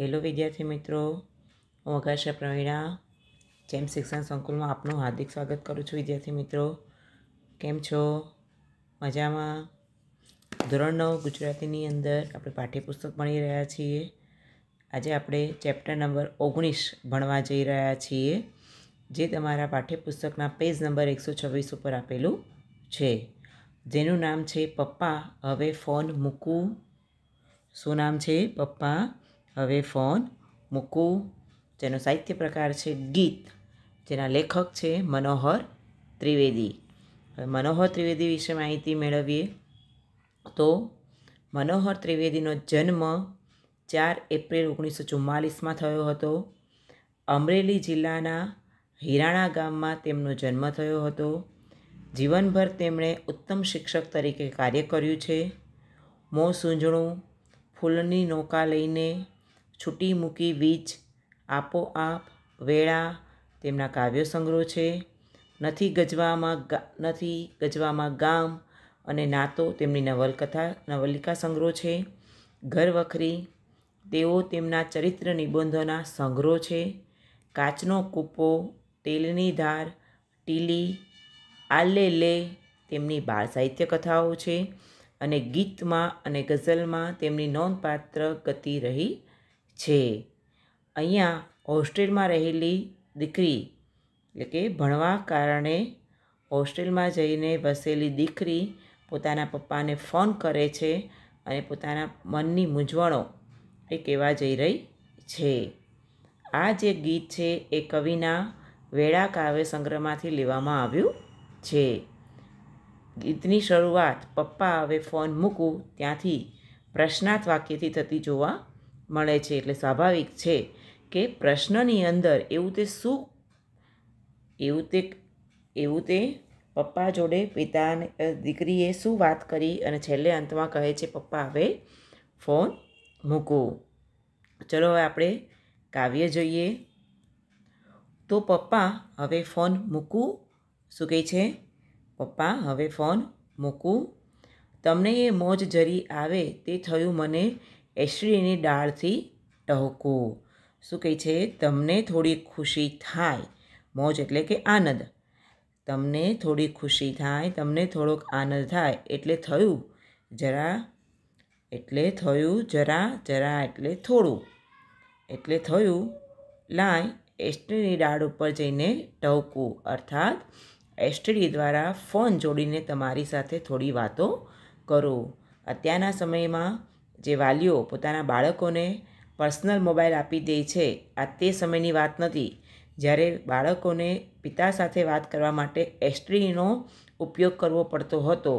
hello વિદ્યાર્થી મિત્રો હું અગાશા પ્રવીણા જેમ શિક્ષણ સંકુલમાં આપનું હાર્દિક સ્વાગત કરું છું વિદ્યાર્થી મિત્રો કેમ છો મજામાં ધોરણ નવ ગુજરાતીની અંદર આપણે પાઠ્યપુસ્તક ભણી રહ્યા છીએ આજે આપણે ચેપ્ટર નંબર ઓગણીસ ભણવા જઈ રહ્યા છીએ જે તમારા પાઠ્યપુસ્તકના પેજ નંબર એકસો છવ્વીસ ઉપર આપેલું છે જેનું નામ છે પપ્પા હવે ફોન મૂકું શું નામ છે પપ્પા હવે ફોન મૂકું જેનો સાહિત્ય પ્રકાર છે ગીત જેના લેખક છે મનોહર ત્રિવેદી હવે મનોહર ત્રિવેદી વિશે માહિતી મેળવીએ તો મનોહર ત્રિવેદીનો જન્મ ચાર એપ્રિલ ઓગણીસો ચુમ્માલીસમાં થયો હતો અમરેલી જિલ્લાના હિરાણા ગામમાં તેમનો જન્મ થયો હતો જીવનભર તેમણે ઉત્તમ શિક્ષક તરીકે કાર્ય કર્યું છે મોં સૂંજણું ફૂલની નૌકા લઈને છૂટી મૂકી વીજ આપોઆપ વેળા તેમના કાવ્ય સંગ્રહ છે નથી ગજવામાં ગા નથી ગજવામાં ગામ અને નાતો તેમની નવલકથા નવલિકા સંગ્રહ છે ઘર વખરી તેઓ તેમના ચરિત્ર નિબંધોના સંગ્રહ છે કાચનો કૂપો તેલની ધાર ટીલી આલે લે તેમની બાળ સાહિત્ય કથાઓ છે અને ગીતમાં અને ગઝલમાં તેમની નોંધપાત્ર ગતિ રહી છે અહીંયા હોસ્ટેલમાં રહેલી દીકરી એટલે કે ભણવા કારણે હોસ્ટેલમાં જઈને વસેલી દીકરી પોતાના પપ્પાને ફોન કરે છે અને પોતાના મનની મૂંઝવણો એ કહેવા જઈ રહી છે આ જે ગીત છે એ કવિના વેળા કાવ્ય સંગ્રહમાંથી લેવામાં આવ્યું છે ગીતની શરૂઆત પપ્પા હવે ફોન મૂકું ત્યાંથી પ્રશ્નાર્થ વાક્યથી થતી જોવા મળે છે એટલે સ્વાભાવિક છે કે પ્રશ્નની અંદર એવું તે શું એવું તે એવું તે પપ્પા જોડે પિતાને દીકરીએ શું વાત કરી અને છેલ્લે અંતમાં કહે છે પપ્પા હવે ફોન મૂકો ચલો હવે આપણે કાવ્ય જોઈએ તો પપ્પા હવે ફોન મૂકું શું કહે છે પપ્પા હવે ફોન મૂકું તમને એ મોજ જરી આવે તે થયું મને એસડીની ડાળથી ટહકો શું કહે છે તમને થોડી ખુશી થાય મોજ એટલે કે આનંદ તમને થોડી ખુશી થાય તમને થોડોક આનંદ થાય એટલે થયું જરા એટલે થયું જરા જરા એટલે થોડું એટલે થયું લાય એસટીની ડાળ ઉપર જઈને ટહકવું અર્થાત એસટીડી દ્વારા ફોન જોડીને તમારી સાથે થોડી વાતો કરો અત્યારના સમયમાં જે વાલીઓ પોતાના બાળકોને પર્સનલ મોબાઈલ આપી દે છે આ તે સમયની વાત નથી જ્યારે બાળકોને પિતા સાથે વાત કરવા માટે એસટીનો ઉપયોગ કરવો પડતો હતો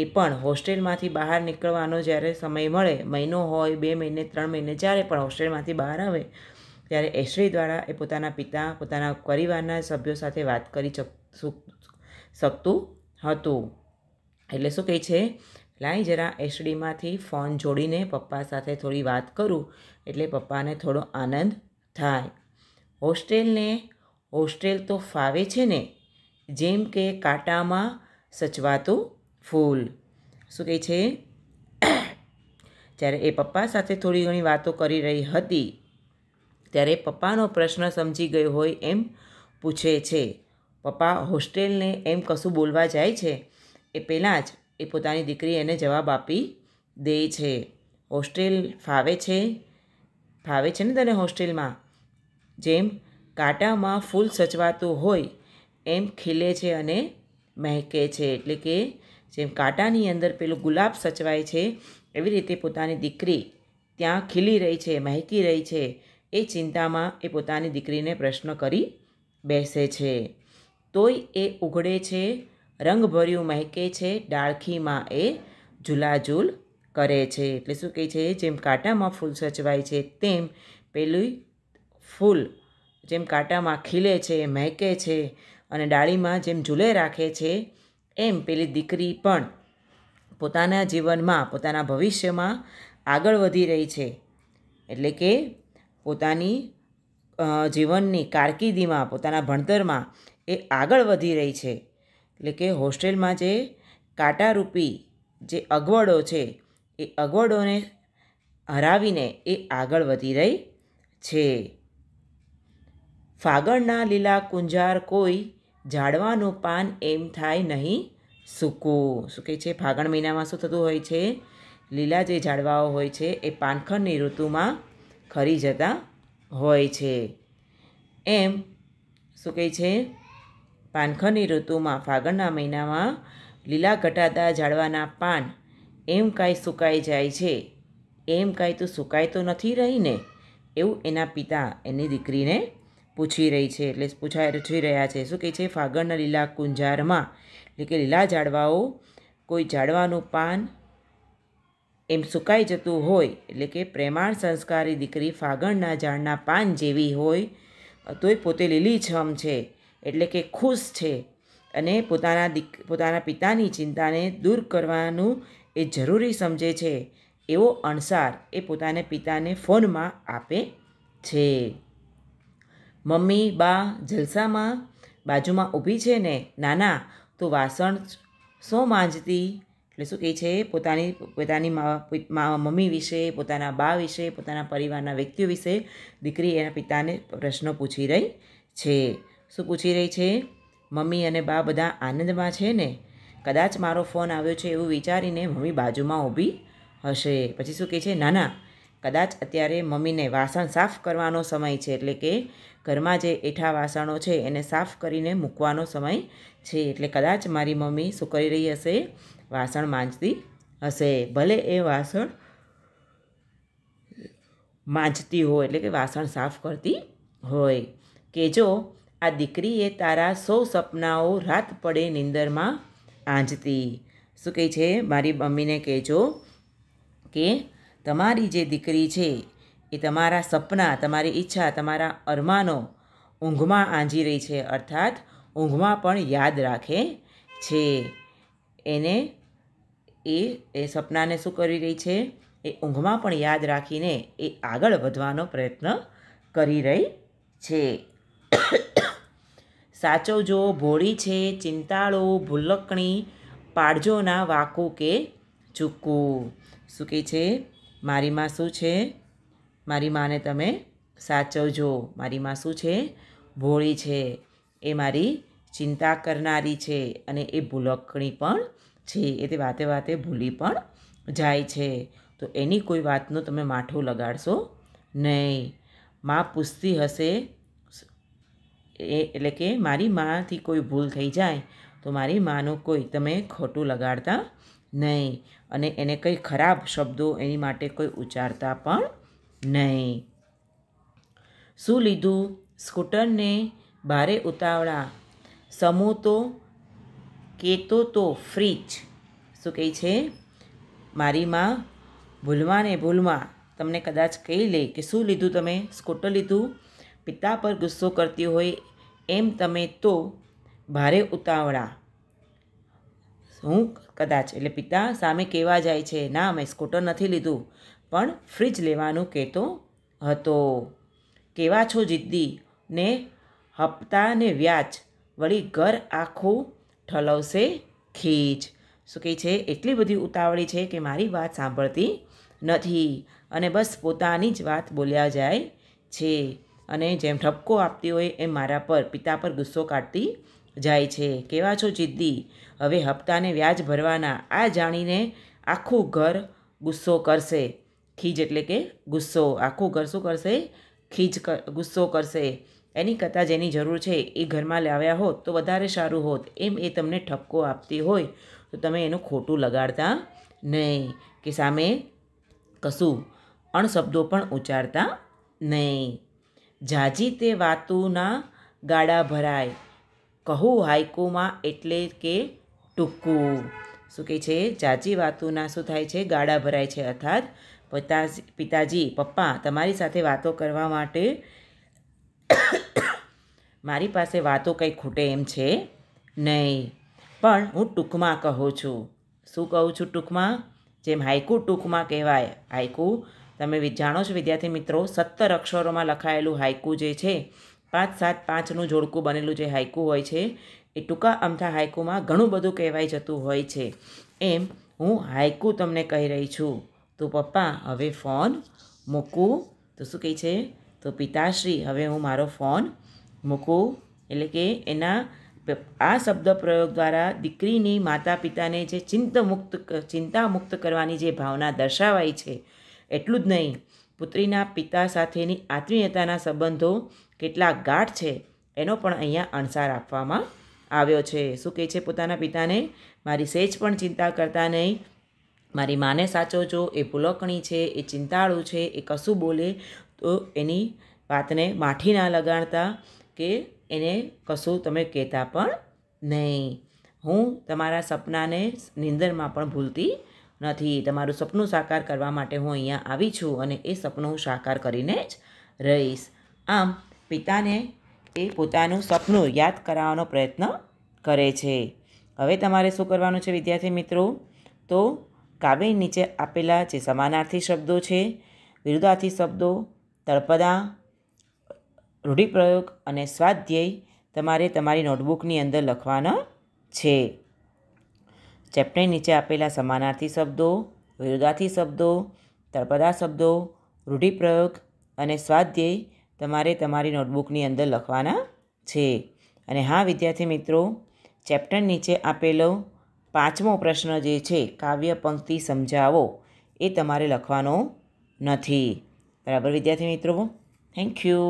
એ પણ હોસ્ટેલમાંથી બહાર નીકળવાનો જ્યારે સમય મળે મહિનો હોય બે મહિને ત્રણ મહિને જ્યારે પણ હોસ્ટેલમાંથી બહાર આવે ત્યારે એશ્રી દ્વારા એ પોતાના પિતા પોતાના પરિવારના સભ્યો સાથે વાત કરી શકતું હતું એટલે શું કહે છે લાઈ જરા એસડીમાંથી ફોન જોડીને પપ્પા સાથે થોડી વાત કરું એટલે પપ્પાને થોડો આનંદ થાય હોસ્ટેલને હોસ્ટેલ તો ફાવે છે ને જેમ કે કાંટામાં સચવાતું ફૂલ શું કહે છે જ્યારે એ પપ્પા સાથે થોડી ઘણી વાતો કરી રહી હતી ત્યારે પપ્પાનો પ્રશ્ન સમજી ગયો હોય એમ પૂછે છે પપ્પા હોસ્ટેલને એમ કશું બોલવા જાય છે એ પહેલાં જ એ પોતાની દીકરી એને જવાબ આપી દે છે હોસ્ટેલ ફાવે છે ફાવે છે ને તને હોસ્ટેલમાં જેમ કાંટામાં ફૂલ સચવાતું હોય એમ ખીલે છે અને મહેકે છે એટલે કે જેમ કાંટાની અંદર પેલું ગુલાબ સચવાય છે એવી રીતે પોતાની દીકરી ત્યાં ખીલી રહી છે મહેકી રહી છે એ ચિંતામાં એ પોતાની દીકરીને પ્રશ્ન કરી બેસે છે તોય એ ઉઘડે છે રંગભર્યું મહેકે છે ડાળખીમાં એ ઝૂલાઝૂલ કરે છે એટલે શું કહે છે જેમ કાંટામાં ફૂલ સચવાય છે તેમ પેલું ફૂલ જેમ કાંટામાં ખીલે છે મહેકે છે અને ડાળીમાં જેમ ઝૂલે રાખે છે એમ પેલી દીકરી પણ પોતાના જીવનમાં પોતાના ભવિષ્યમાં આગળ વધી રહી છે એટલે કે પોતાની જીવનની કારકિર્દીમાં પોતાના ભણતરમાં એ આગળ વધી રહી છે એટલે કે હોસ્ટેલમાં જે કાંટારૂપી જે અગવડો છે એ અગવડોને હરાવીને એ આગળ વધી રહી છે ફાગણના લીલા કુંજાર કોઈ ઝાડવાનું પાન એમ થાય નહીં સૂકું શું કહે છે ફાગણ મહિનામાં શું થતું હોય છે લીલા જે ઝાડવાઓ હોય છે એ પાનખરની ઋતુમાં ખરી જતા હોય છે એમ શું કહે છે પાનખરની ઋતુમાં ફાગણના મહિનામાં લીલા ઘટાદાર ઝાડવાના પાન એમ કાંઈ સુકાઈ જાય છે એમ કાંઈ તો સુકાઈ તો નથી રહી ને એવું એના પિતા એની દીકરીને પૂછી રહી છે એટલે પૂછાય પૂછી રહ્યા છે શું કહે છે ફાગણના લીલા કુંજારમાં એટલે કે લીલા ઝાડવાઓ કોઈ ઝાડવાનું પાન એમ સુકાઈ જતું હોય એટલે કે પ્રેમાળ સંસ્કારી દીકરી ફાગણના ઝાડના પાન જેવી હોય તોય પોતે લીલીછમ છે એટલે કે ખુશ છે અને પોતાના દીક પોતાના પિતાની ચિંતાને દૂર કરવાનું એ જરૂરી સમજે છે એવો અણસાર એ પોતાને પિતાને ફોનમાં આપે છે મમ્મી બા જલસામાં બાજુમાં ઊભી છે ને નાના તો વાસણ શું માંજતી એટલે શું કહે છે પોતાની પોતાની મા મમ્મી વિશે પોતાના બા વિશે પોતાના પરિવારના વ્યક્તિઓ વિશે દીકરી એના પિતાને પ્રશ્નો પૂછી રહી છે શું પૂછી રહી છે મમ્મી અને બા બધા આનંદમાં છે ને કદાચ મારો ફોન આવ્યો છે એવું વિચારીને મમ્મી બાજુમાં ઊભી હશે પછી શું કહે છે ના ના કદાચ અત્યારે મમ્મીને વાસણ સાફ કરવાનો સમય છે એટલે કે ઘરમાં જે એઠા વાસણો છે એને સાફ કરીને મૂકવાનો સમય છે એટલે કદાચ મારી મમ્મી શું કરી રહી હશે વાસણ માંજતી હશે ભલે એ વાસણ માંજતી હોય એટલે કે વાસણ સાફ કરતી હોય કે જો આ દીકરીએ તારા સૌ સપનાઓ રાત પડે નીંદરમાં આંજતી શું કહે છે મારી મમ્મીને કહેજો કે તમારી જે દીકરી છે એ તમારા સપના તમારી ઈચ્છા તમારા અરમાનો ઊંઘમાં આંજી રહી છે અર્થાત ઊંઘમાં પણ યાદ રાખે છે એને એ એ સપનાને શું કરી રહી છે એ ઊંઘમાં પણ યાદ રાખીને એ આગળ વધવાનો પ્રયત્ન કરી રહી છે સાચવજો ભોળી છે ચિંતાળો ભૂલકણી પાડજોના ના કે ચૂકવું શું કહે છે મારી માં શું છે મારી માને તમે સાચવજો મારી માં શું છે ભોળી છે એ મારી ચિંતા કરનારી છે અને એ ભૂલકણી પણ છે એ તે વાતે વાતે ભૂલી પણ જાય છે તો એની કોઈ વાતનું તમે માઠું લગાડશો નહીં માં પૂછતી હશે એ એટલે કે મારી માથી કોઈ ભૂલ થઈ જાય તો મારી માનું કોઈ તમે ખોટું લગાડતા નહીં અને એને કંઈ ખરાબ શબ્દો એની માટે કોઈ ઉચ્ચારતા પણ નહીં શું લીધું સ્કૂટરને ભારે ઉતાવળા તો કેતો તો ફ્રીજ શું કહે છે મારી માં ભૂલમાં ને ભૂલમાં તમને કદાચ કહી લે કે શું લીધું તમે સ્કૂટર લીધું પિતા પર ગુસ્સો કરતી હોય એમ તમે તો ભારે ઉતાવળા હું કદાચ એટલે પિતા સામે કહેવા જાય છે ના મેં સ્કૂટર નથી લીધું પણ ફ્રિજ લેવાનું કહેતો હતો કેવા છો જિદ્દી ને હપ્તા વ્યાજ વળી ઘર આખું ઠલવશે ખીચ શું કહે છે એટલી બધી ઉતાવળી છે કે મારી વાત સાંભળતી નથી અને બસ પોતાની જ વાત બોલ્યા જાય છે અને જેમ ઠપકો આપતી હોય એમ મારા પર પિતા પર ગુસ્સો કાઢતી જાય છે કેવા છો જિદ્દી હવે હપ્તાને વ્યાજ ભરવાના આ જાણીને આખું ઘર ગુસ્સો કરશે ખીજ એટલે કે ગુસ્સો આખું ઘર શું કરશે ખીજ ગુસ્સો કરશે એની કથા જેની જરૂર છે એ ઘરમાં લાવ્યા હોત તો વધારે સારું હોત એમ એ તમને ઠપકો આપતી હોય તો તમે એનું ખોટું લગાડતા નહીં કે સામે કશું અણશબ્દો પણ ઉચ્ચારતા નહીં જાજી તે વાતુના ગાડા ભરાય કહું હાઈકુમાં એટલે કે ટૂંકું શું કહે છે જાજી વાતુના શું થાય છે ગાડા ભરાય છે અર્થાત પિતાજી પિતાજી પપ્પા તમારી સાથે વાતો કરવા માટે મારી પાસે વાતો કંઈ ખૂટે એમ છે નહીં પણ હું ટૂંકમાં કહું છું શું કહું છું ટૂંકમાં જેમ હાઈકુ ટૂંકમાં કહેવાય હાઈકુ તમે જાણો છો વિદ્યાર્થી મિત્રો સત્તર અક્ષરોમાં લખાયેલું હાઇકુ જે છે પાંચ સાત પાંચનું જોડકું બનેલું જે હાઇકુ હોય છે એ ટૂંકા અમથા હાઇકુમાં ઘણું બધું કહેવાઈ જતું હોય છે એમ હું હાઇકુ તમને કહી રહી છું તો પપ્પા હવે ફોન મૂકું તો શું કહે છે તો પિતાશ્રી હવે હું મારો ફોન મૂકું એટલે કે એના આ શબ્દ પ્રયોગ દ્વારા દીકરીની માતા પિતાને જે ચિંતમુક્ત ચિંતામુક્ત કરવાની જે ભાવના દર્શાવાય છે એટલું જ નહીં પુત્રીના પિતા સાથેની આત્મીયતાના સંબંધો કેટલા ગાઢ છે એનો પણ અહીંયા અણસાર આપવામાં આવ્યો છે શું કહે છે પોતાના પિતાને મારી સેજ પણ ચિંતા કરતા નહીં મારી માને સાચો સાચવજો એ ભૂલકણી છે એ ચિંતાળુ છે એ કશું બોલે તો એની વાતને માઠી ના લગાડતા કે એને કશું તમે કહેતા પણ નહીં હું તમારા સપનાને નિંદરમાં પણ ભૂલતી નથી તમારું સપનું સાકાર કરવા માટે હું અહીંયા આવી છું અને એ સપનું હું સાકાર કરીને જ રહીશ આમ પિતાને એ પોતાનું સપનું યાદ કરાવવાનો પ્રયત્ન કરે છે હવે તમારે શું કરવાનું છે વિદ્યાર્થી મિત્રો તો કાવ્ય નીચે આપેલા જે સમાનાર્થી શબ્દો છે વિરુદ્ધાર્થી શબ્દો તળપદા રૂઢિપ્રયોગ અને સ્વાધ્યેય તમારે તમારી નોટબુકની અંદર લખવાના છે ચેપ્ટર નીચે આપેલા સમાનાર્થી શબ્દો વિરોધાર્થી શબ્દો તળપદા શબ્દો રૂઢિપ્રયોગ અને સ્વાધ્યાય તમારે તમારી નોટબુકની અંદર લખવાના છે અને હા વિદ્યાર્થી મિત્રો ચેપ્ટર નીચે આપેલો પાંચમો પ્રશ્ન જે છે કાવ્ય પંક્તિ સમજાવો એ તમારે લખવાનો નથી બરાબર વિદ્યાર્થી મિત્રો થેન્ક યુ